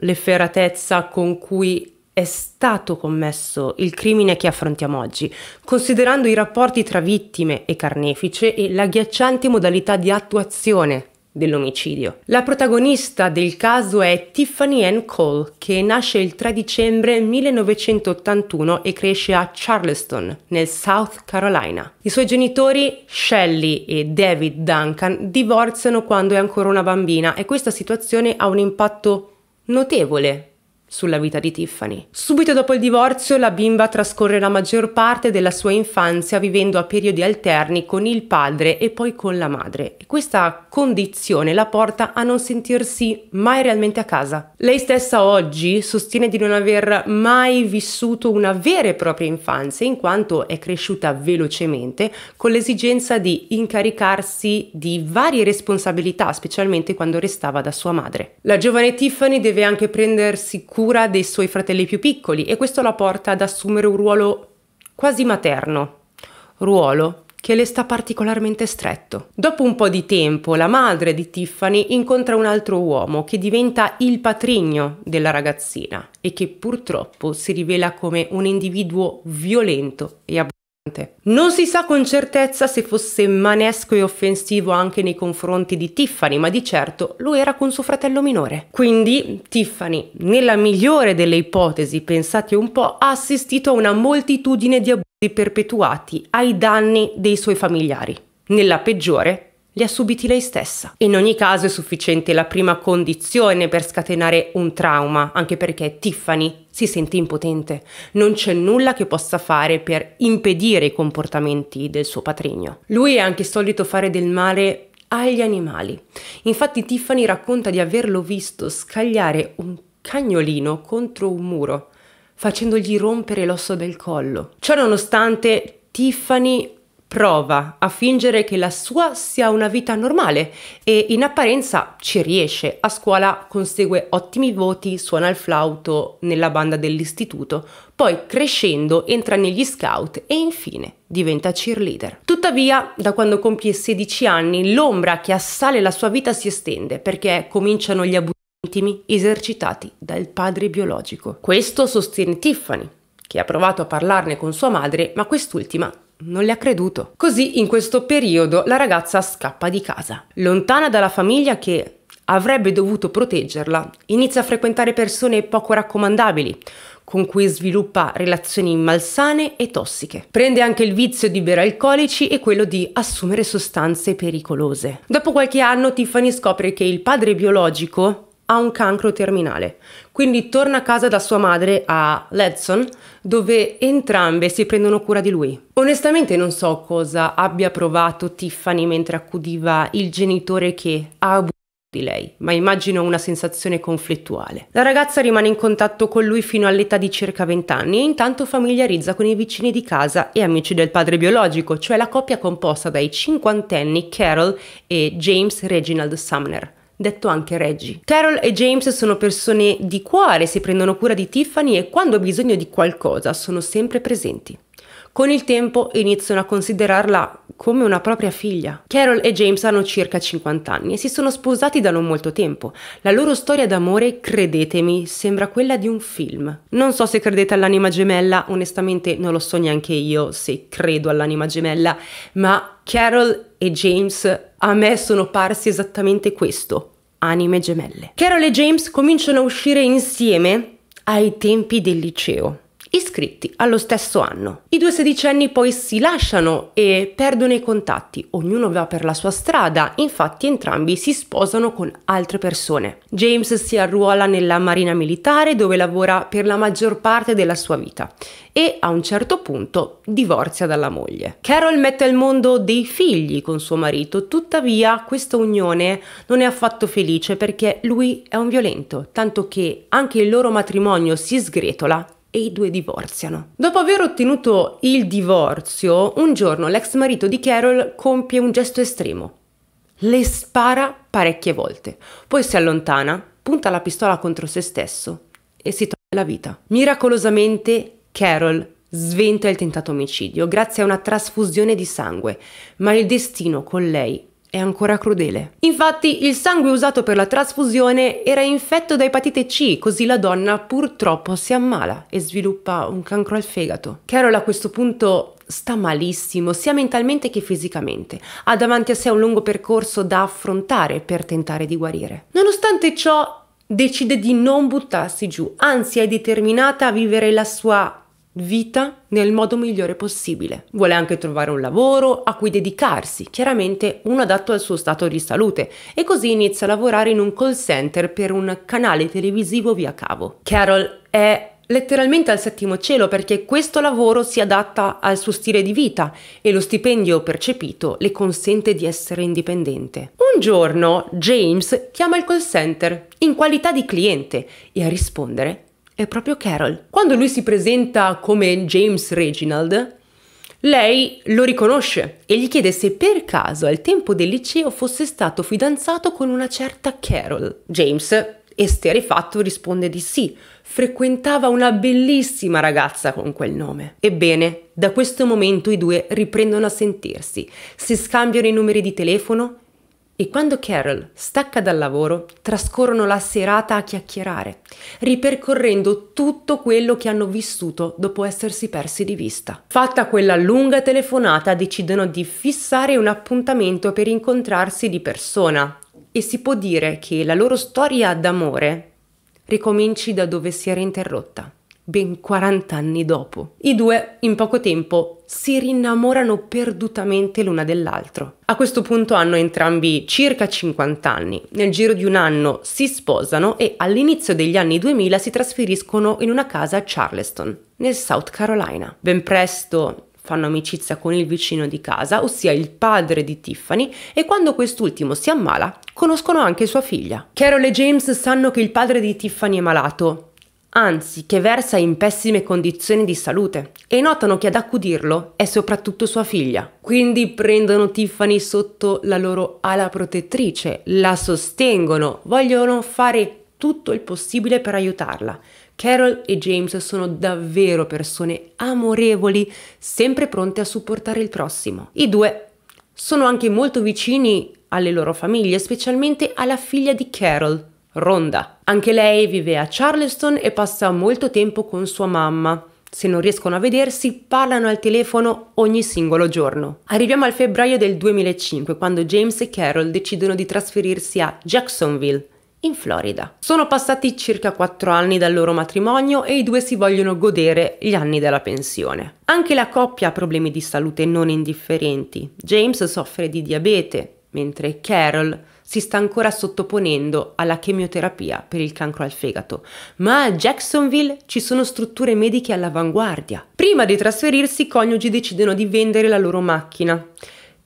l'efferatezza con cui è stato commesso il crimine che affrontiamo oggi, considerando i rapporti tra vittime e carnefice e la ghiacciante modalità di attuazione dell'omicidio. La protagonista del caso è Tiffany Ann Cole, che nasce il 3 dicembre 1981 e cresce a Charleston, nel South Carolina. I suoi genitori, Shelley e David Duncan, divorziano quando è ancora una bambina e questa situazione ha un impatto Notevole sulla vita di Tiffany. Subito dopo il divorzio la bimba trascorre la maggior parte della sua infanzia vivendo a periodi alterni con il padre e poi con la madre e questa condizione la porta a non sentirsi mai realmente a casa. Lei stessa oggi sostiene di non aver mai vissuto una vera e propria infanzia in quanto è cresciuta velocemente con l'esigenza di incaricarsi di varie responsabilità specialmente quando restava da sua madre. La giovane Tiffany deve anche prendersi cura cura dei suoi fratelli più piccoli e questo la porta ad assumere un ruolo quasi materno, ruolo che le sta particolarmente stretto. Dopo un po' di tempo la madre di Tiffany incontra un altro uomo che diventa il patrigno della ragazzina e che purtroppo si rivela come un individuo violento e abusivo. Non si sa con certezza se fosse manesco e offensivo anche nei confronti di Tiffany, ma di certo lo era con suo fratello minore. Quindi Tiffany, nella migliore delle ipotesi, pensate un po', ha assistito a una moltitudine di abusi perpetuati ai danni dei suoi familiari. Nella peggiore, li ha subiti lei stessa. In ogni caso è sufficiente la prima condizione per scatenare un trauma, anche perché Tiffany si sente impotente, non c'è nulla che possa fare per impedire i comportamenti del suo patrigno. Lui è anche solito fare del male agli animali. Infatti Tiffany racconta di averlo visto scagliare un cagnolino contro un muro, facendogli rompere l'osso del collo. Ciononostante, nonostante, Tiffany prova a fingere che la sua sia una vita normale e in apparenza ci riesce. A scuola consegue ottimi voti, suona il flauto nella banda dell'istituto, poi crescendo entra negli scout e infine diventa cheerleader. Tuttavia, da quando compie 16 anni, l'ombra che assale la sua vita si estende perché cominciano gli abusi intimi esercitati dal padre biologico. Questo sostiene Tiffany, che ha provato a parlarne con sua madre, ma quest'ultima non le ha creduto. Così in questo periodo la ragazza scappa di casa. Lontana dalla famiglia che avrebbe dovuto proteggerla, inizia a frequentare persone poco raccomandabili, con cui sviluppa relazioni malsane e tossiche. Prende anche il vizio di bere alcolici e quello di assumere sostanze pericolose. Dopo qualche anno Tiffany scopre che il padre biologico ha un cancro terminale, quindi torna a casa da sua madre a Ledson, dove entrambe si prendono cura di lui. Onestamente non so cosa abbia provato Tiffany mentre accudiva il genitore che ha abusato di lei, ma immagino una sensazione conflittuale. La ragazza rimane in contatto con lui fino all'età di circa 20 anni e intanto familiarizza con i vicini di casa e amici del padre biologico, cioè la coppia composta dai cinquantenni Carol e James Reginald Sumner detto anche Reggie. Carol e James sono persone di cuore, si prendono cura di Tiffany e quando ha bisogno di qualcosa sono sempre presenti. Con il tempo iniziano a considerarla come una propria figlia. Carol e James hanno circa 50 anni e si sono sposati da non molto tempo. La loro storia d'amore, credetemi, sembra quella di un film. Non so se credete all'anima gemella, onestamente non lo so neanche io se credo all'anima gemella, ma Carol e James a me sono parsi esattamente questo, anime gemelle. Carol e James cominciano a uscire insieme ai tempi del liceo iscritti allo stesso anno. I due sedicenni poi si lasciano e perdono i contatti, ognuno va per la sua strada, infatti entrambi si sposano con altre persone. James si arruola nella marina militare dove lavora per la maggior parte della sua vita e a un certo punto divorzia dalla moglie. Carol mette al mondo dei figli con suo marito, tuttavia questa unione non è affatto felice perché lui è un violento, tanto che anche il loro matrimonio si sgretola e i due divorziano. Dopo aver ottenuto il divorzio, un giorno l'ex marito di Carol compie un gesto estremo. Le spara parecchie volte, poi si allontana, punta la pistola contro se stesso e si toglie la vita. Miracolosamente Carol sventa il tentato omicidio grazie a una trasfusione di sangue, ma il destino con lei è ancora crudele. Infatti il sangue usato per la trasfusione era infetto da epatite C, così la donna purtroppo si ammala e sviluppa un cancro al fegato. Carol a questo punto sta malissimo sia mentalmente che fisicamente. Ha davanti a sé un lungo percorso da affrontare per tentare di guarire. Nonostante ciò decide di non buttarsi giù, anzi è determinata a vivere la sua vita nel modo migliore possibile. Vuole anche trovare un lavoro a cui dedicarsi, chiaramente uno adatto al suo stato di salute, e così inizia a lavorare in un call center per un canale televisivo via cavo. Carol è letteralmente al settimo cielo perché questo lavoro si adatta al suo stile di vita e lo stipendio percepito le consente di essere indipendente. Un giorno James chiama il call center in qualità di cliente e a rispondere è proprio Carol. Quando lui si presenta come James Reginald, lei lo riconosce e gli chiede se per caso al tempo del liceo fosse stato fidanzato con una certa Carol. James, esterrefatto, risponde di sì. Frequentava una bellissima ragazza con quel nome. Ebbene, da questo momento i due riprendono a sentirsi, si scambiano i numeri di telefono e quando Carol stacca dal lavoro, trascorrono la serata a chiacchierare, ripercorrendo tutto quello che hanno vissuto dopo essersi persi di vista. Fatta quella lunga telefonata, decidono di fissare un appuntamento per incontrarsi di persona e si può dire che la loro storia d'amore ricominci da dove si era interrotta ben 40 anni dopo. I due, in poco tempo, si rinnamorano perdutamente l'una dell'altro. A questo punto hanno entrambi circa 50 anni. Nel giro di un anno si sposano e all'inizio degli anni 2000 si trasferiscono in una casa a Charleston, nel South Carolina. Ben presto fanno amicizia con il vicino di casa, ossia il padre di Tiffany, e quando quest'ultimo si ammala, conoscono anche sua figlia. Carol e James sanno che il padre di Tiffany è malato, anzi che versa in pessime condizioni di salute e notano che ad accudirlo è soprattutto sua figlia. Quindi prendono Tiffany sotto la loro ala protettrice, la sostengono, vogliono fare tutto il possibile per aiutarla. Carol e James sono davvero persone amorevoli, sempre pronte a supportare il prossimo. I due sono anche molto vicini alle loro famiglie, specialmente alla figlia di Carol, Ronda. Anche lei vive a Charleston e passa molto tempo con sua mamma. Se non riescono a vedersi, parlano al telefono ogni singolo giorno. Arriviamo al febbraio del 2005, quando James e Carol decidono di trasferirsi a Jacksonville, in Florida. Sono passati circa 4 anni dal loro matrimonio e i due si vogliono godere gli anni della pensione. Anche la coppia ha problemi di salute non indifferenti. James soffre di diabete, mentre Carol si sta ancora sottoponendo alla chemioterapia per il cancro al fegato, ma a Jacksonville ci sono strutture mediche all'avanguardia. Prima di trasferirsi i coniugi decidono di vendere la loro macchina.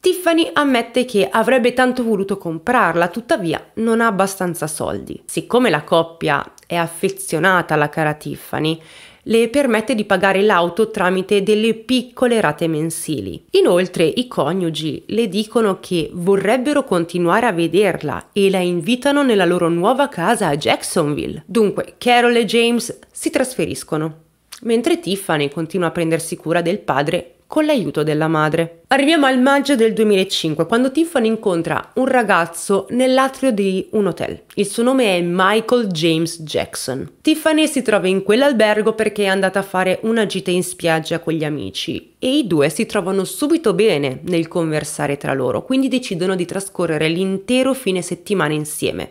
Tiffany ammette che avrebbe tanto voluto comprarla, tuttavia non ha abbastanza soldi. Siccome la coppia è affezionata alla cara Tiffany, le permette di pagare l'auto tramite delle piccole rate mensili. Inoltre i coniugi le dicono che vorrebbero continuare a vederla e la invitano nella loro nuova casa a Jacksonville. Dunque Carol e James si trasferiscono, mentre Tiffany continua a prendersi cura del padre con l'aiuto della madre. Arriviamo al maggio del 2005 quando Tiffany incontra un ragazzo nell'atrio di un hotel. Il suo nome è Michael James Jackson. Tiffany si trova in quell'albergo perché è andata a fare una gita in spiaggia con gli amici e i due si trovano subito bene nel conversare tra loro, quindi decidono di trascorrere l'intero fine settimana insieme.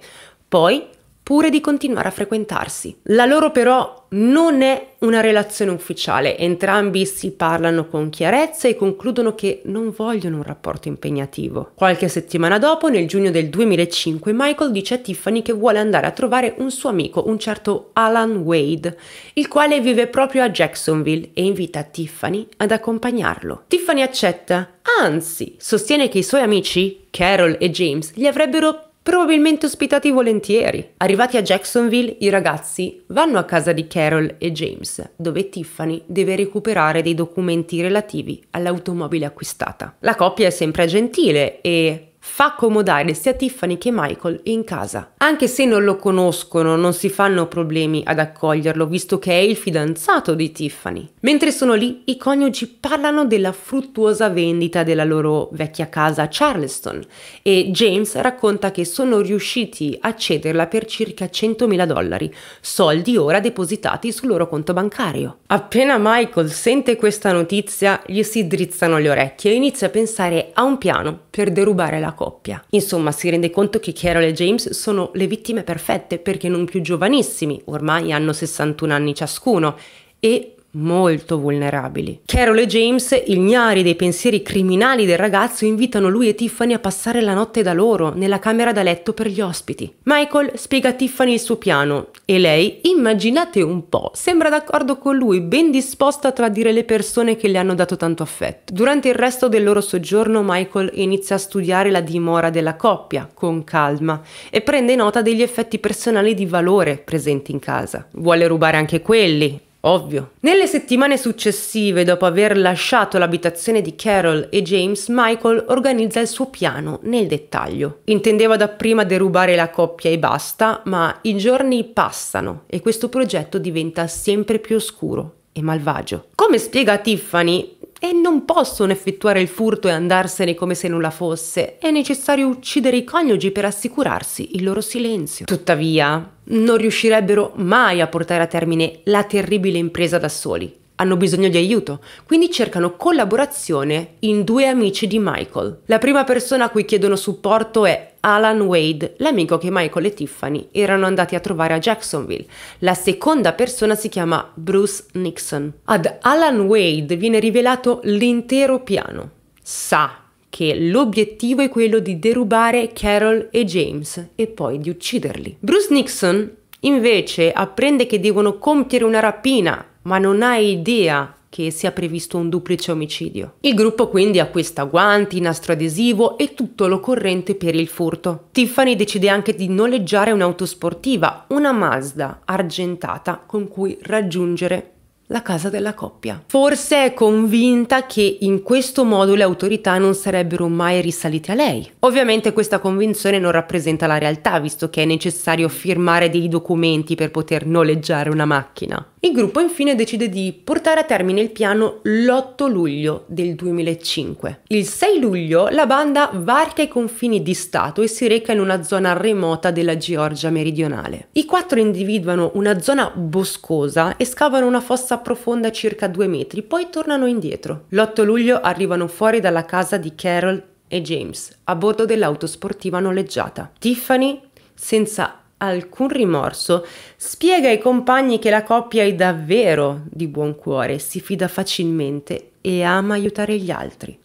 Poi oppure di continuare a frequentarsi. La loro però non è una relazione ufficiale, entrambi si parlano con chiarezza e concludono che non vogliono un rapporto impegnativo. Qualche settimana dopo, nel giugno del 2005, Michael dice a Tiffany che vuole andare a trovare un suo amico, un certo Alan Wade, il quale vive proprio a Jacksonville e invita Tiffany ad accompagnarlo. Tiffany accetta, anzi sostiene che i suoi amici, Carol e James, gli avrebbero probabilmente ospitati volentieri. Arrivati a Jacksonville, i ragazzi vanno a casa di Carol e James, dove Tiffany deve recuperare dei documenti relativi all'automobile acquistata. La coppia è sempre gentile e fa accomodare sia Tiffany che Michael in casa. Anche se non lo conoscono, non si fanno problemi ad accoglierlo, visto che è il fidanzato di Tiffany. Mentre sono lì, i coniugi parlano della fruttuosa vendita della loro vecchia casa a Charleston e James racconta che sono riusciti a cederla per circa 100.000 dollari, soldi ora depositati sul loro conto bancario. Appena Michael sente questa notizia, gli si drizzano le orecchie e inizia a pensare a un piano per derubare la della coppia. Insomma, si rende conto che Carol e James sono le vittime perfette perché non più giovanissimi, ormai hanno 61 anni ciascuno, e molto vulnerabili. Carol e James, ignari dei pensieri criminali del ragazzo, invitano lui e Tiffany a passare la notte da loro, nella camera da letto per gli ospiti. Michael spiega a Tiffany il suo piano e lei, immaginate un po', sembra d'accordo con lui, ben disposta a tradire le persone che le hanno dato tanto affetto. Durante il resto del loro soggiorno Michael inizia a studiare la dimora della coppia con calma e prende nota degli effetti personali di valore presenti in casa. Vuole rubare anche quelli, Ovvio. Nelle settimane successive, dopo aver lasciato l'abitazione di Carol e James, Michael organizza il suo piano nel dettaglio. Intendeva dapprima derubare la coppia e basta, ma i giorni passano e questo progetto diventa sempre più oscuro e malvagio. Come spiega Tiffany, e non possono effettuare il furto e andarsene come se nulla fosse. È necessario uccidere i coniugi per assicurarsi il loro silenzio. Tuttavia, non riuscirebbero mai a portare a termine la terribile impresa da soli. Hanno bisogno di aiuto, quindi cercano collaborazione in due amici di Michael. La prima persona a cui chiedono supporto è Alan Wade, l'amico che Michael e Tiffany erano andati a trovare a Jacksonville. La seconda persona si chiama Bruce Nixon. Ad Alan Wade viene rivelato l'intero piano. Sa che l'obiettivo è quello di derubare Carol e James e poi di ucciderli. Bruce Nixon invece apprende che devono compiere una rapina, ma non ha idea che sia previsto un duplice omicidio. Il gruppo quindi acquista guanti, nastro adesivo e tutto l'occorrente per il furto. Tiffany decide anche di noleggiare un'auto sportiva, una Mazda argentata con cui raggiungere la casa della coppia. Forse è convinta che in questo modo le autorità non sarebbero mai risalite a lei. Ovviamente questa convinzione non rappresenta la realtà, visto che è necessario firmare dei documenti per poter noleggiare una macchina. Il gruppo infine decide di portare a termine il piano l'8 luglio del 2005. Il 6 luglio la banda varca i confini di Stato e si reca in una zona remota della Georgia meridionale. I quattro individuano una zona boscosa e scavano una fossa profonda circa 2 metri, poi tornano indietro. L'8 luglio arrivano fuori dalla casa di Carol e James a bordo dell'auto sportiva noleggiata. Tiffany senza alcun rimorso, spiega ai compagni che la coppia è davvero di buon cuore, si fida facilmente e ama aiutare gli altri.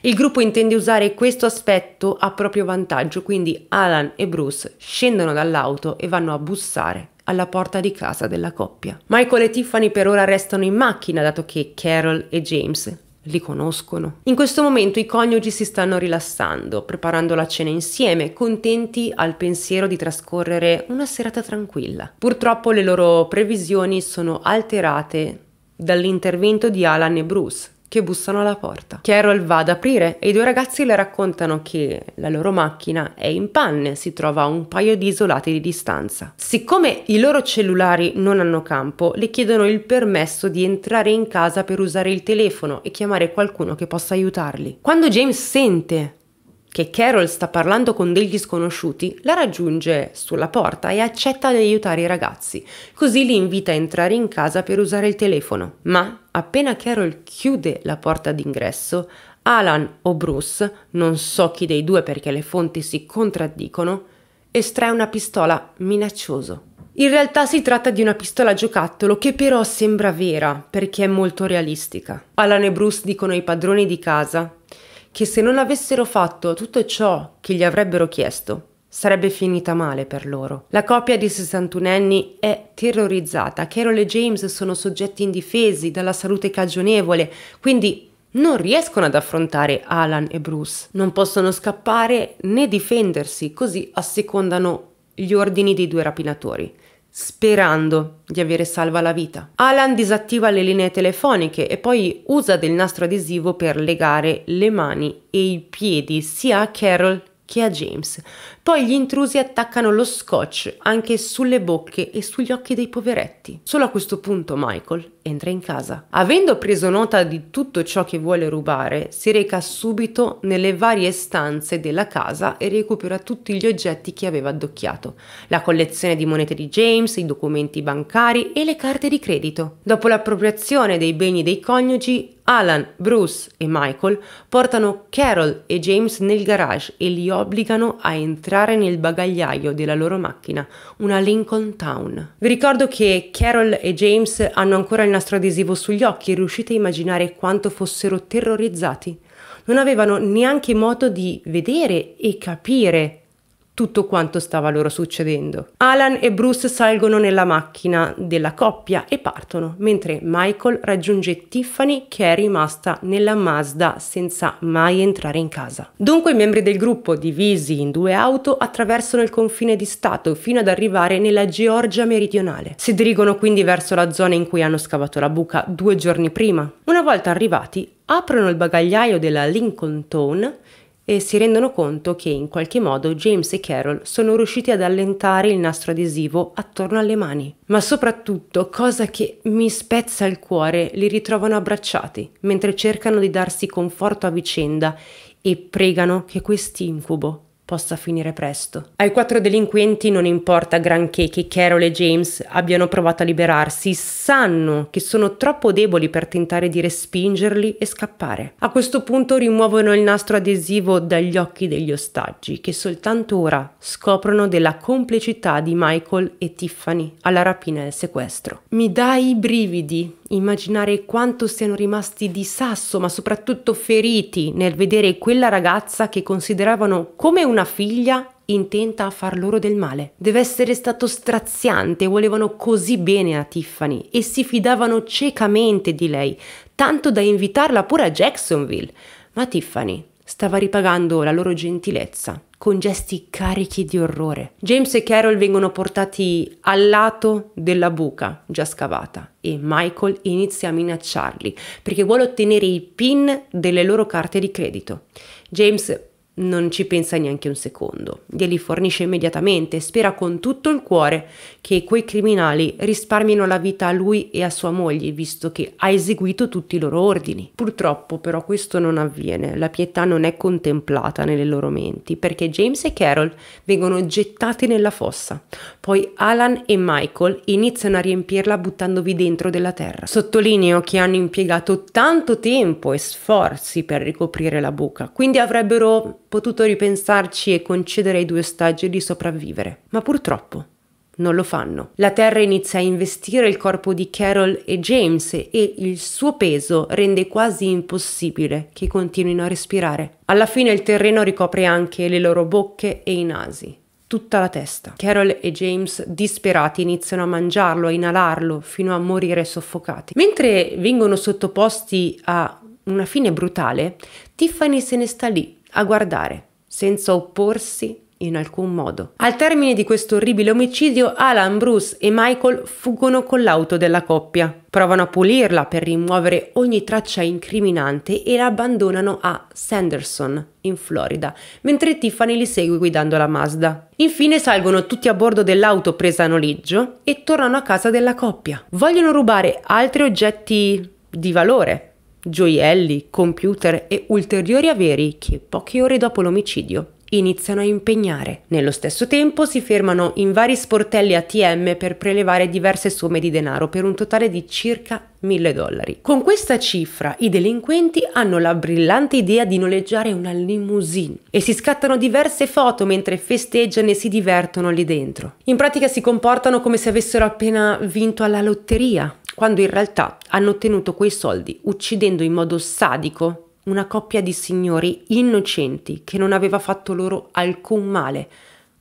Il gruppo intende usare questo aspetto a proprio vantaggio, quindi Alan e Bruce scendono dall'auto e vanno a bussare alla porta di casa della coppia. Michael e Tiffany per ora restano in macchina dato che Carol e James li conoscono. In questo momento i coniugi si stanno rilassando, preparando la cena insieme, contenti al pensiero di trascorrere una serata tranquilla. Purtroppo le loro previsioni sono alterate dall'intervento di Alan e Bruce, che bussano alla porta. Carol va ad aprire e i due ragazzi le raccontano che la loro macchina è in panne, si trova a un paio di isolati di distanza. Siccome i loro cellulari non hanno campo, le chiedono il permesso di entrare in casa per usare il telefono e chiamare qualcuno che possa aiutarli. Quando James sente che Carol sta parlando con degli sconosciuti, la raggiunge sulla porta e accetta di aiutare i ragazzi, così li invita a entrare in casa per usare il telefono. Ma appena Carol chiude la porta d'ingresso, Alan o Bruce, non so chi dei due perché le fonti si contraddicono, estrae una pistola minaccioso. In realtà si tratta di una pistola giocattolo che però sembra vera perché è molto realistica. Alan e Bruce dicono ai padroni di casa che se non avessero fatto tutto ciò che gli avrebbero chiesto, sarebbe finita male per loro. La coppia di 61 anni è terrorizzata, Carol e James sono soggetti indifesi dalla salute cagionevole, quindi non riescono ad affrontare Alan e Bruce, non possono scappare né difendersi, così assecondano gli ordini dei due rapinatori sperando di avere salva la vita. Alan disattiva le linee telefoniche e poi usa del nastro adesivo per legare le mani e i piedi sia a Carol che a James. Poi gli intrusi attaccano lo scotch anche sulle bocche e sugli occhi dei poveretti. Solo a questo punto Michael entra in casa. Avendo preso nota di tutto ciò che vuole rubare, si reca subito nelle varie stanze della casa e recupera tutti gli oggetti che aveva addocchiato, la collezione di monete di James, i documenti bancari e le carte di credito. Dopo l'appropriazione dei beni dei coniugi, Alan, Bruce e Michael portano Carol e James nel garage e li obbligano a entrare entrare nel bagagliaio della loro macchina, una Lincoln Town. Vi ricordo che Carol e James hanno ancora il nastro adesivo sugli occhi e riuscite a immaginare quanto fossero terrorizzati. Non avevano neanche modo di vedere e capire tutto quanto stava loro succedendo. Alan e Bruce salgono nella macchina della coppia e partono, mentre Michael raggiunge Tiffany che è rimasta nella Mazda senza mai entrare in casa. Dunque i membri del gruppo, divisi in due auto, attraversano il confine di Stato fino ad arrivare nella Georgia meridionale. Si dirigono quindi verso la zona in cui hanno scavato la buca due giorni prima. Una volta arrivati, aprono il bagagliaio della Lincoln Tone e si rendono conto che in qualche modo James e Carol sono riusciti ad allentare il nastro adesivo attorno alle mani. Ma soprattutto, cosa che mi spezza il cuore, li ritrovano abbracciati mentre cercano di darsi conforto a vicenda e pregano che quest'incubo possa finire presto. Ai quattro delinquenti non importa granché che Carol e James abbiano provato a liberarsi, sanno che sono troppo deboli per tentare di respingerli e scappare. A questo punto rimuovono il nastro adesivo dagli occhi degli ostaggi, che soltanto ora scoprono della complicità di Michael e Tiffany alla rapina e al sequestro. Mi dai i brividi immaginare quanto siano rimasti di sasso, ma soprattutto feriti nel vedere quella ragazza che consideravano come una una figlia intenta a far loro del male. Deve essere stato straziante, volevano così bene a Tiffany e si fidavano ciecamente di lei, tanto da invitarla pure a Jacksonville. Ma Tiffany stava ripagando la loro gentilezza con gesti carichi di orrore. James e Carol vengono portati al lato della buca già scavata e Michael inizia a minacciarli perché vuole ottenere i pin delle loro carte di credito. James non ci pensa neanche un secondo, glieli fornisce immediatamente e spera con tutto il cuore che quei criminali risparmino la vita a lui e a sua moglie, visto che ha eseguito tutti i loro ordini. Purtroppo però questo non avviene, la pietà non è contemplata nelle loro menti, perché James e Carol vengono gettati nella fossa. Poi Alan e Michael iniziano a riempirla buttandovi dentro della terra. Sottolineo che hanno impiegato tanto tempo e sforzi per ricoprire la buca, quindi avrebbero potuto ripensarci e concedere ai due ostaggi di sopravvivere, ma purtroppo non lo fanno. La Terra inizia a investire il corpo di Carol e James e il suo peso rende quasi impossibile che continuino a respirare. Alla fine il terreno ricopre anche le loro bocche e i nasi. Tutta la testa. Carol e James, disperati, iniziano a mangiarlo, a inalarlo, fino a morire soffocati. Mentre vengono sottoposti a una fine brutale, Tiffany se ne sta lì, a guardare, senza opporsi in alcun modo. Al termine di questo orribile omicidio, Alan, Bruce e Michael fuggono con l'auto della coppia. Provano a pulirla per rimuovere ogni traccia incriminante e la abbandonano a Sanderson, in Florida, mentre Tiffany li segue guidando la Mazda. Infine salgono tutti a bordo dell'auto presa a noleggio e tornano a casa della coppia. Vogliono rubare altri oggetti di valore gioielli, computer e ulteriori averi che poche ore dopo l'omicidio iniziano a impegnare. Nello stesso tempo si fermano in vari sportelli ATM per prelevare diverse somme di denaro per un totale di circa 1000 dollari. Con questa cifra i delinquenti hanno la brillante idea di noleggiare una limousine e si scattano diverse foto mentre festeggiano e si divertono lì dentro. In pratica si comportano come se avessero appena vinto alla lotteria quando in realtà hanno ottenuto quei soldi uccidendo in modo sadico una coppia di signori innocenti che non aveva fatto loro alcun male,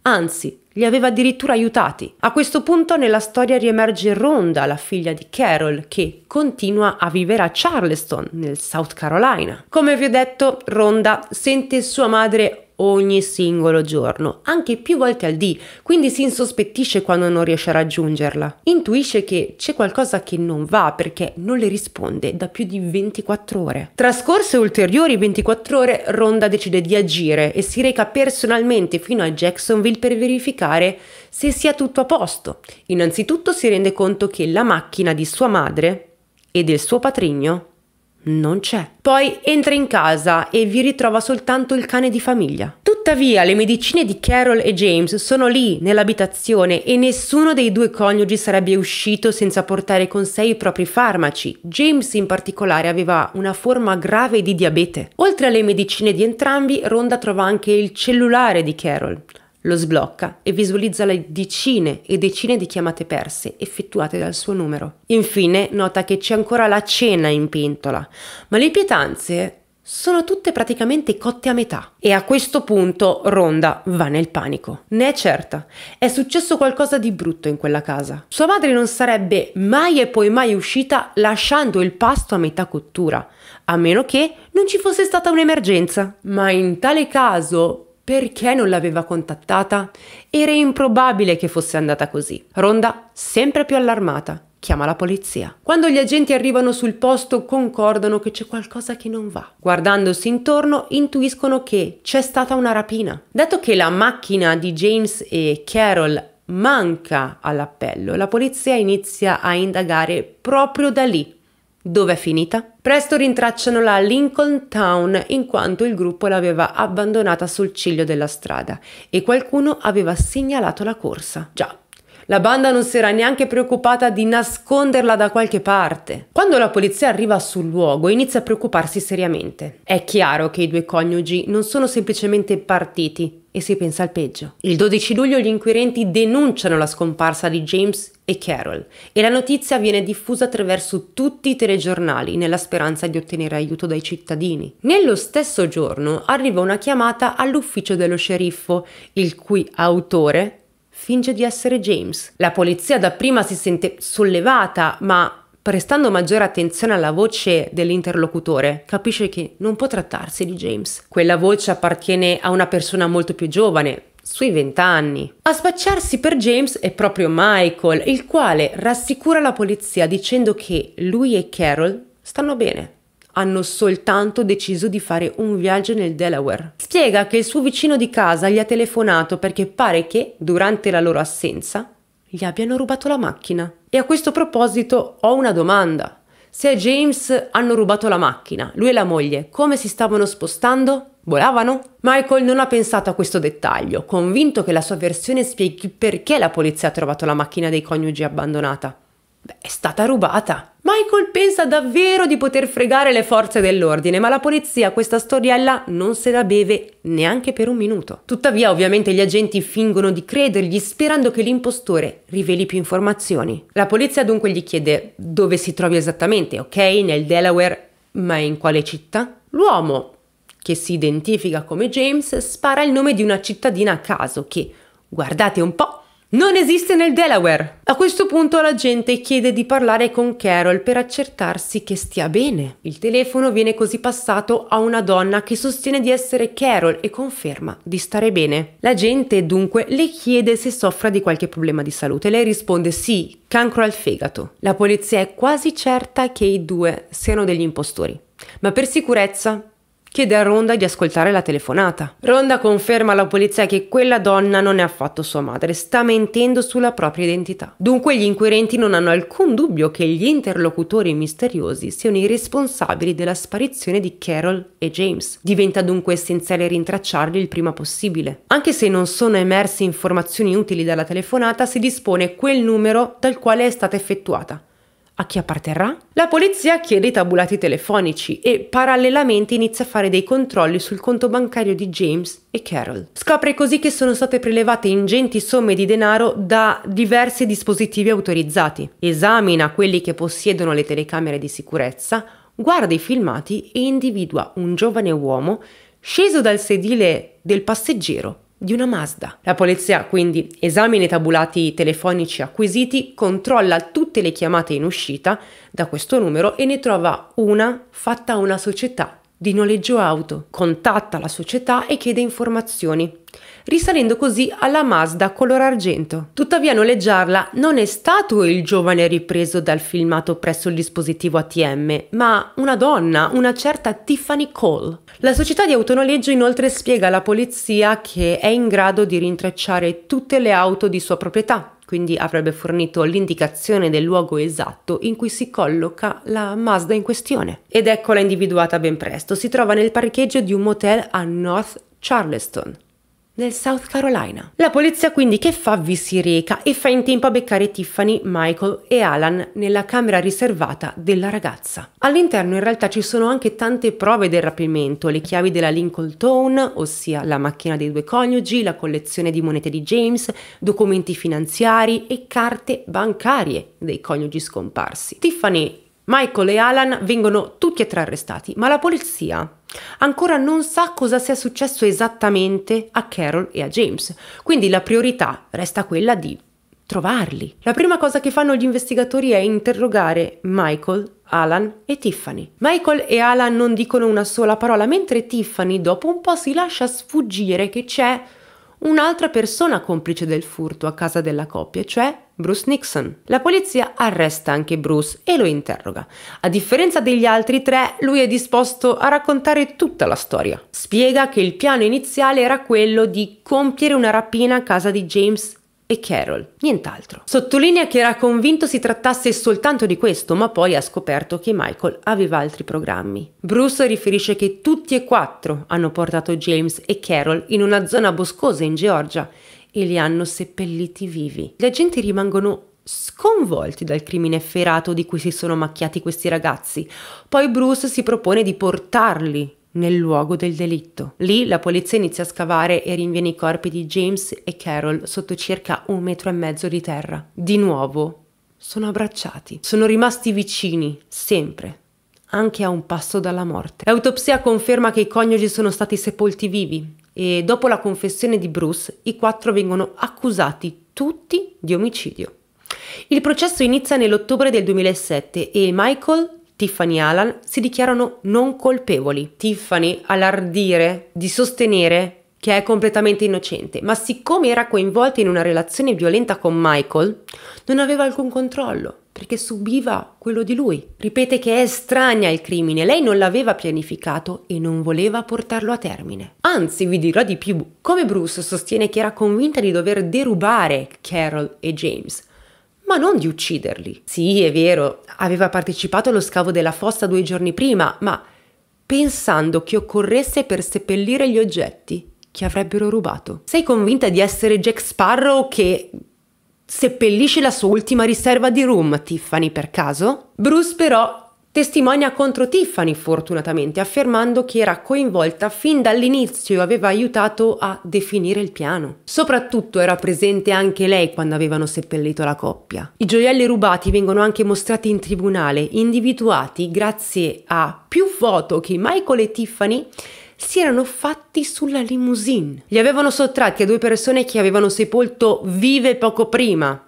anzi li aveva addirittura aiutati. A questo punto nella storia riemerge Rhonda, la figlia di Carol, che continua a vivere a Charleston, nel South Carolina. Come vi ho detto, Rhonda sente sua madre ogni singolo giorno, anche più volte al dì, quindi si insospettisce quando non riesce a raggiungerla. Intuisce che c'è qualcosa che non va perché non le risponde da più di 24 ore. Trascorse ulteriori 24 ore, Ronda decide di agire e si reca personalmente fino a Jacksonville per verificare se sia tutto a posto. Innanzitutto si rende conto che la macchina di sua madre e del suo patrigno non c'è. Poi entra in casa e vi ritrova soltanto il cane di famiglia. Tuttavia, le medicine di Carol e James sono lì, nell'abitazione, e nessuno dei due coniugi sarebbe uscito senza portare con sé i propri farmaci. James in particolare aveva una forma grave di diabete. Oltre alle medicine di entrambi, Ronda trova anche il cellulare di Carol. Lo sblocca e visualizza le decine e decine di chiamate perse effettuate dal suo numero. Infine nota che c'è ancora la cena in pentola, ma le pietanze sono tutte praticamente cotte a metà e a questo punto Ronda va nel panico. Ne è certa, è successo qualcosa di brutto in quella casa. Sua madre non sarebbe mai e poi mai uscita lasciando il pasto a metà cottura, a meno che non ci fosse stata un'emergenza. Ma in tale caso perché non l'aveva contattata? Era improbabile che fosse andata così. Ronda, sempre più allarmata, chiama la polizia. Quando gli agenti arrivano sul posto concordano che c'è qualcosa che non va. Guardandosi intorno intuiscono che c'è stata una rapina. Dato che la macchina di James e Carol manca all'appello, la polizia inizia a indagare proprio da lì dove è finita? Presto rintracciano la Lincoln Town in quanto il gruppo l'aveva abbandonata sul ciglio della strada e qualcuno aveva segnalato la corsa. Già, la banda non si era neanche preoccupata di nasconderla da qualche parte. Quando la polizia arriva sul luogo inizia a preoccuparsi seriamente. È chiaro che i due coniugi non sono semplicemente partiti e si pensa al peggio. Il 12 luglio gli inquirenti denunciano la scomparsa di James e Carol e la notizia viene diffusa attraverso tutti i telegiornali nella speranza di ottenere aiuto dai cittadini. Nello stesso giorno arriva una chiamata all'ufficio dello sceriffo, il cui autore finge di essere James. La polizia dapprima si sente sollevata, ma prestando maggiore attenzione alla voce dell'interlocutore, capisce che non può trattarsi di James. Quella voce appartiene a una persona molto più giovane, sui vent'anni. A spacciarsi per James è proprio Michael, il quale rassicura la polizia dicendo che lui e Carol stanno bene hanno soltanto deciso di fare un viaggio nel Delaware. Spiega che il suo vicino di casa gli ha telefonato perché pare che, durante la loro assenza, gli abbiano rubato la macchina. E a questo proposito ho una domanda. Se a James hanno rubato la macchina, lui e la moglie, come si stavano spostando? Volavano? Michael non ha pensato a questo dettaglio, convinto che la sua versione spieghi perché la polizia ha trovato la macchina dei coniugi abbandonata. Beh, è stata rubata. Michael pensa davvero di poter fregare le forze dell'ordine, ma la polizia questa storiella non se la beve neanche per un minuto. Tuttavia, ovviamente, gli agenti fingono di credergli sperando che l'impostore riveli più informazioni. La polizia dunque gli chiede dove si trovi esattamente, ok? Nel Delaware, ma in quale città? L'uomo, che si identifica come James, spara il nome di una cittadina a caso che, guardate un po', non esiste nel Delaware. A questo punto la gente chiede di parlare con Carol per accertarsi che stia bene. Il telefono viene così passato a una donna che sostiene di essere Carol e conferma di stare bene. La gente dunque le chiede se soffra di qualche problema di salute. Lei risponde sì, cancro al fegato. La polizia è quasi certa che i due siano degli impostori. Ma per sicurezza chiede a Ronda di ascoltare la telefonata. Ronda conferma alla polizia che quella donna non è affatto sua madre, sta mentendo sulla propria identità. Dunque gli inquirenti non hanno alcun dubbio che gli interlocutori misteriosi siano i responsabili della sparizione di Carol e James. Diventa dunque essenziale rintracciarli il prima possibile. Anche se non sono emerse informazioni utili dalla telefonata, si dispone quel numero dal quale è stata effettuata a chi apparterrà? La polizia chiede i tabulati telefonici e parallelamente inizia a fare dei controlli sul conto bancario di James e Carol. Scopre così che sono state prelevate ingenti somme di denaro da diversi dispositivi autorizzati. Esamina quelli che possiedono le telecamere di sicurezza, guarda i filmati e individua un giovane uomo sceso dal sedile del passeggero di una Mazda. La polizia quindi esamina i tabulati telefonici acquisiti, controlla tutte le chiamate in uscita da questo numero e ne trova una fatta a una società di noleggio auto. Contatta la società e chiede informazioni risalendo così alla Mazda color argento. Tuttavia noleggiarla non è stato il giovane ripreso dal filmato presso il dispositivo ATM, ma una donna, una certa Tiffany Cole. La società di autonoleggio inoltre spiega alla polizia che è in grado di rintracciare tutte le auto di sua proprietà, quindi avrebbe fornito l'indicazione del luogo esatto in cui si colloca la Mazda in questione. Ed eccola individuata ben presto, si trova nel parcheggio di un motel a North Charleston nel South Carolina. La polizia quindi che fa? Vi si reca e fa in tempo a beccare Tiffany, Michael e Alan nella camera riservata della ragazza. All'interno in realtà ci sono anche tante prove del rapimento, le chiavi della Lincoln Town, ossia la macchina dei due coniugi, la collezione di monete di James, documenti finanziari e carte bancarie dei coniugi scomparsi. Tiffany Michael e Alan vengono tutti e tre arrestati, ma la polizia ancora non sa cosa sia successo esattamente a Carol e a James, quindi la priorità resta quella di trovarli. La prima cosa che fanno gli investigatori è interrogare Michael, Alan e Tiffany. Michael e Alan non dicono una sola parola, mentre Tiffany dopo un po' si lascia sfuggire che c'è un'altra persona complice del furto a casa della coppia, cioè Bruce Nixon. La polizia arresta anche Bruce e lo interroga. A differenza degli altri tre, lui è disposto a raccontare tutta la storia. Spiega che il piano iniziale era quello di compiere una rapina a casa di James e Carol, nient'altro. Sottolinea che era convinto si trattasse soltanto di questo, ma poi ha scoperto che Michael aveva altri programmi. Bruce riferisce che tutti e quattro hanno portato James e Carol in una zona boscosa in Georgia e li hanno seppelliti vivi. Gli agenti rimangono sconvolti dal crimine ferato di cui si sono macchiati questi ragazzi. Poi Bruce si propone di portarli nel luogo del delitto. Lì la polizia inizia a scavare e rinviene i corpi di James e Carol sotto circa un metro e mezzo di terra. Di nuovo sono abbracciati, sono rimasti vicini, sempre, anche a un passo dalla morte. L'autopsia conferma che i coniugi sono stati sepolti vivi, e dopo la confessione di Bruce i quattro vengono accusati tutti di omicidio. Il processo inizia nell'ottobre del 2007 e Michael, Tiffany e Alan si dichiarano non colpevoli. Tiffany all'ardire di sostenere che è completamente innocente, ma siccome era coinvolta in una relazione violenta con Michael, non aveva alcun controllo perché subiva quello di lui. Ripete che è estranea al crimine, lei non l'aveva pianificato e non voleva portarlo a termine. Anzi, vi dirò di più, come Bruce sostiene che era convinta di dover derubare Carol e James, ma non di ucciderli. Sì, è vero, aveva partecipato allo scavo della fossa due giorni prima, ma pensando che occorresse per seppellire gli oggetti che avrebbero rubato. Sei convinta di essere Jack Sparrow che Seppellisce la sua ultima riserva di rum, Tiffany, per caso? Bruce però testimonia contro Tiffany fortunatamente, affermando che era coinvolta fin dall'inizio e aveva aiutato a definire il piano. Soprattutto era presente anche lei quando avevano seppellito la coppia. I gioielli rubati vengono anche mostrati in tribunale, individuati grazie a più foto che Michael e Tiffany si erano fatti sulla limousine. Li avevano sottratti a due persone che avevano sepolto vive poco prima.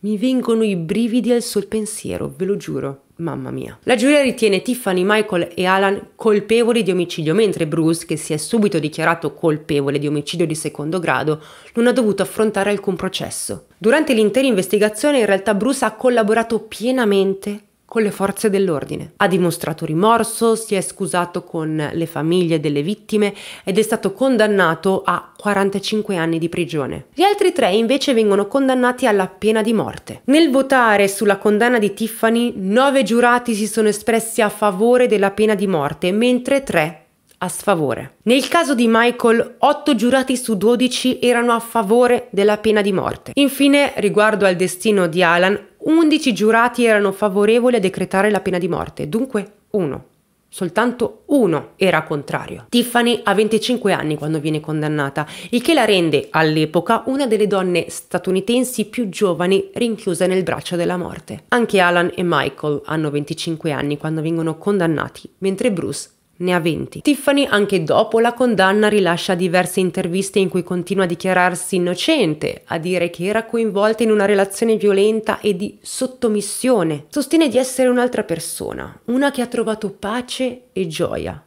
Mi vengono i brividi al sol pensiero, ve lo giuro. Mamma mia. La giuria ritiene Tiffany, Michael e Alan colpevoli di omicidio, mentre Bruce, che si è subito dichiarato colpevole di omicidio di secondo grado, non ha dovuto affrontare alcun processo. Durante l'intera investigazione in realtà Bruce ha collaborato pienamente con le forze dell'ordine. Ha dimostrato rimorso, si è scusato con le famiglie delle vittime ed è stato condannato a 45 anni di prigione. Gli altri tre invece vengono condannati alla pena di morte. Nel votare sulla condanna di Tiffany, nove giurati si sono espressi a favore della pena di morte, mentre tre a sfavore. Nel caso di Michael, 8 giurati su 12 erano a favore della pena di morte. Infine, riguardo al destino di Alan, 11 giurati erano favorevoli a decretare la pena di morte, dunque uno. Soltanto uno era contrario. Tiffany ha 25 anni quando viene condannata, il che la rende all'epoca una delle donne statunitensi più giovani rinchiuse nel braccio della morte. Anche Alan e Michael hanno 25 anni quando vengono condannati, mentre Bruce ne ha 20. Tiffany anche dopo la condanna rilascia diverse interviste in cui continua a dichiararsi innocente, a dire che era coinvolta in una relazione violenta e di sottomissione. Sostiene di essere un'altra persona, una che ha trovato pace e gioia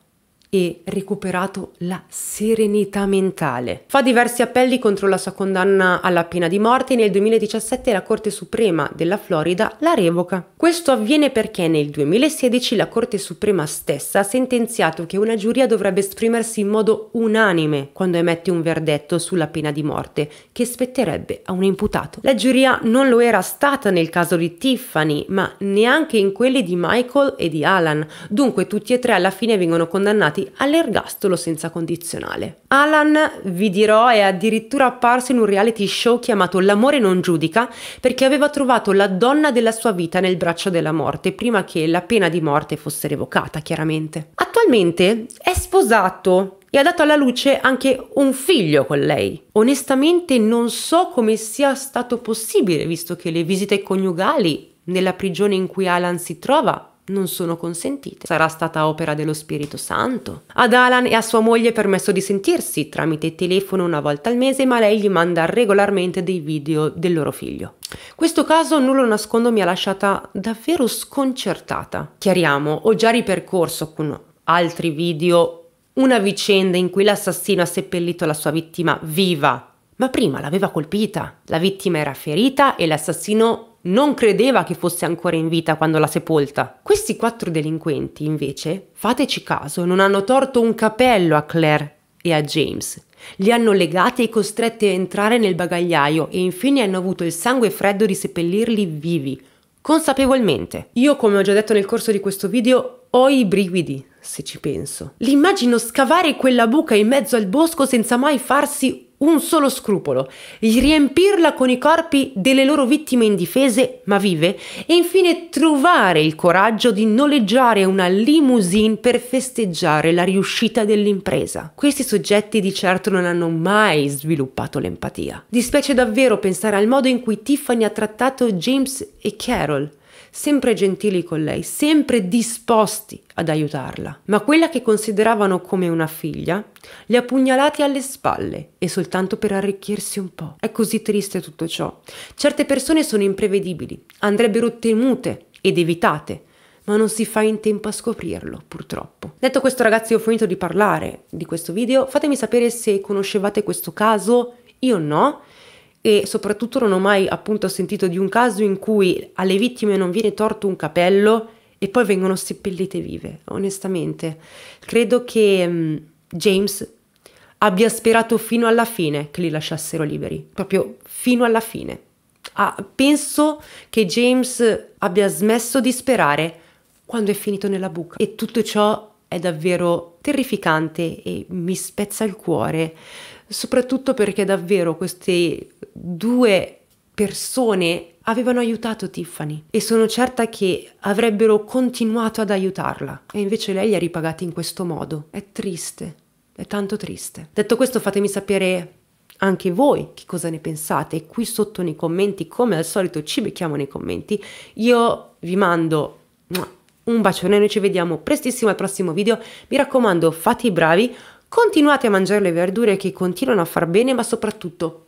e recuperato la serenità mentale. Fa diversi appelli contro la sua condanna alla pena di morte e nel 2017 la Corte Suprema della Florida la revoca. Questo avviene perché nel 2016 la Corte Suprema stessa ha sentenziato che una giuria dovrebbe esprimersi in modo unanime quando emette un verdetto sulla pena di morte che spetterebbe a un imputato. La giuria non lo era stata nel caso di Tiffany, ma neanche in quelli di Michael e di Alan. Dunque tutti e tre alla fine vengono condannati condannati all'ergastolo senza condizionale. Alan, vi dirò, è addirittura apparso in un reality show chiamato L'amore non giudica perché aveva trovato la donna della sua vita nel braccio della morte prima che la pena di morte fosse revocata, chiaramente. Attualmente è sposato e ha dato alla luce anche un figlio con lei. Onestamente non so come sia stato possibile, visto che le visite coniugali nella prigione in cui Alan si trova non sono consentite. Sarà stata opera dello Spirito Santo. Ad Alan e a sua moglie è permesso di sentirsi tramite telefono una volta al mese, ma lei gli manda regolarmente dei video del loro figlio. Questo caso, nullo nascondo, mi ha lasciata davvero sconcertata. Chiariamo, ho già ripercorso con altri video una vicenda in cui l'assassino ha seppellito la sua vittima viva, ma prima l'aveva colpita. La vittima era ferita e l'assassino non credeva che fosse ancora in vita quando l'ha sepolta. Questi quattro delinquenti, invece, fateci caso, non hanno torto un capello a Claire e a James. Li hanno legati e costretti a entrare nel bagagliaio e infine hanno avuto il sangue freddo di seppellirli vivi, consapevolmente. Io, come ho già detto nel corso di questo video, ho i brividi, se ci penso. L'immagino scavare quella buca in mezzo al bosco senza mai farsi un solo scrupolo, riempirla con i corpi delle loro vittime indifese ma vive e infine trovare il coraggio di noleggiare una limousine per festeggiare la riuscita dell'impresa. Questi soggetti di certo non hanno mai sviluppato l'empatia. Dispiace davvero pensare al modo in cui Tiffany ha trattato James e Carol sempre gentili con lei, sempre disposti ad aiutarla, ma quella che consideravano come una figlia li ha pugnalati alle spalle e soltanto per arricchirsi un po'. È così triste tutto ciò. Certe persone sono imprevedibili, andrebbero temute ed evitate, ma non si fa in tempo a scoprirlo, purtroppo. Detto questo ragazzi, ho finito di parlare di questo video, fatemi sapere se conoscevate questo caso, io no, e soprattutto non ho mai appunto sentito di un caso in cui alle vittime non viene torto un capello e poi vengono seppellite vive, onestamente. Credo che mm, James abbia sperato fino alla fine che li lasciassero liberi, proprio fino alla fine. Ah, penso che James abbia smesso di sperare quando è finito nella buca e tutto ciò è davvero terrificante e mi spezza il cuore, soprattutto perché davvero queste due persone avevano aiutato Tiffany e sono certa che avrebbero continuato ad aiutarla e invece lei li ha ripagati in questo modo. È triste, è tanto triste. Detto questo fatemi sapere anche voi che cosa ne pensate qui sotto nei commenti, come al solito ci becchiamo nei commenti. Io vi mando un bacione, noi ci vediamo prestissimo al prossimo video. Mi raccomando, fate i bravi, continuate a mangiare le verdure che continuano a far bene, ma soprattutto